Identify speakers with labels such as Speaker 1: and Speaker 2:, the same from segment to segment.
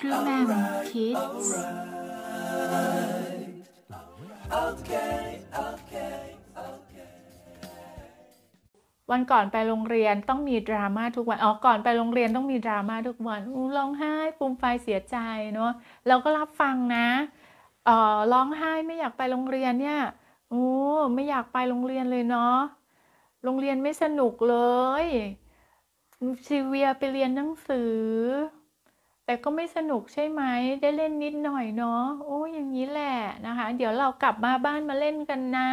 Speaker 1: ครื่องม่คิดวันก่อนไปโรงเรียนต้องมีดราม่าทุกวันอ๋อก่อนไปโรงเรียนต้องมีดราม่าทุกวันร้องไห้ปุ่มไฟเสียใจเนาะเราก็รับฟังนะเอ่อร้องไห้ไม่อยากไปโรงเรียนเนี่ยโอ้ไม่อยากไปโรงเรียนเลยเนาะโรงเรียนไม่สนุกเลย ชีเวียไปเรียนหนังสือแต่ก็ไม่สนุกใช่ไหมได้เล่นนิดหน่อยเนาะโอ้อย่างนี้แหละนะคะเดี๋ยวเรากลับมาบ้านมาเล่นกันนะ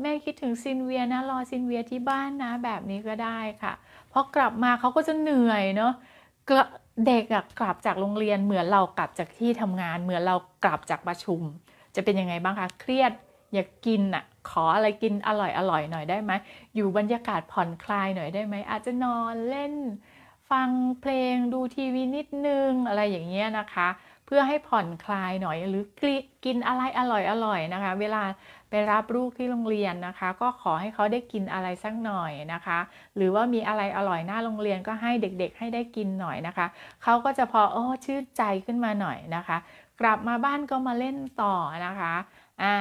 Speaker 1: แม่คิดถึงซินเวียนะ รอซินเวียที่บ้านนะ แบบนี้ก็ได้ค่ะพอกลับมาเขาก็จะเหนื่อยเนาะเด็กกลับจากโรงเรียนเหมือนเรากลับจากที่ทำงานเหมือนเรากลับจากประชุม จะเป็นยังไงบ้างคะเครียดอยากกินอ่ะขออะไรกินอร่อยอร่อยหน่อยได้ไหมอยู่บรรยากาศผ่อนคลายหน่อยได้ไหมอาจจะนอนเล่นฟังเพลงดูทีวีนิดนึงอะไรอย่างเงี้ยนะคะ เพื่อให้ผ่อนคลายหน่อย หรือกินอะไรอร่อยอร่อยนะคะ เวลาไปรับลูกที่โรงเรียนนะคะ ก็ขอให้เขาได้กินอะไรสักหน่อยนะคะ หรือว่ามีอะไรอร่อยหน้าโรงเรียนก็ให้เด็กๆ ให้ได้กินหน่อยนะคะเขาก็จะพอโอ้ชื่นใจขึ้นมาหน่อยนะคะ กลับมาบ้านก็มาเล่นต่อนะคะอ่า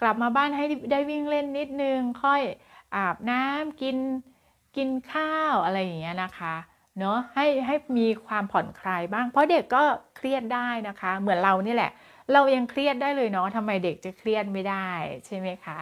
Speaker 1: กลับมาบ้านให้ได้วิ่งเล่นนิดนึง ค่อยอาบน้ำกินกินข้าวอะไรอย่างเงี้ยนะคะเนาะให้ให้มีความผ่อนคลายบ้าง เพราะเด็กก็เครียดได้นะคะ เหมือนเรานี่แหละ เรายังเครียดได้เลยเนาะทำไมเด็กจะเครียดไม่ได้ใช่ไหมคะ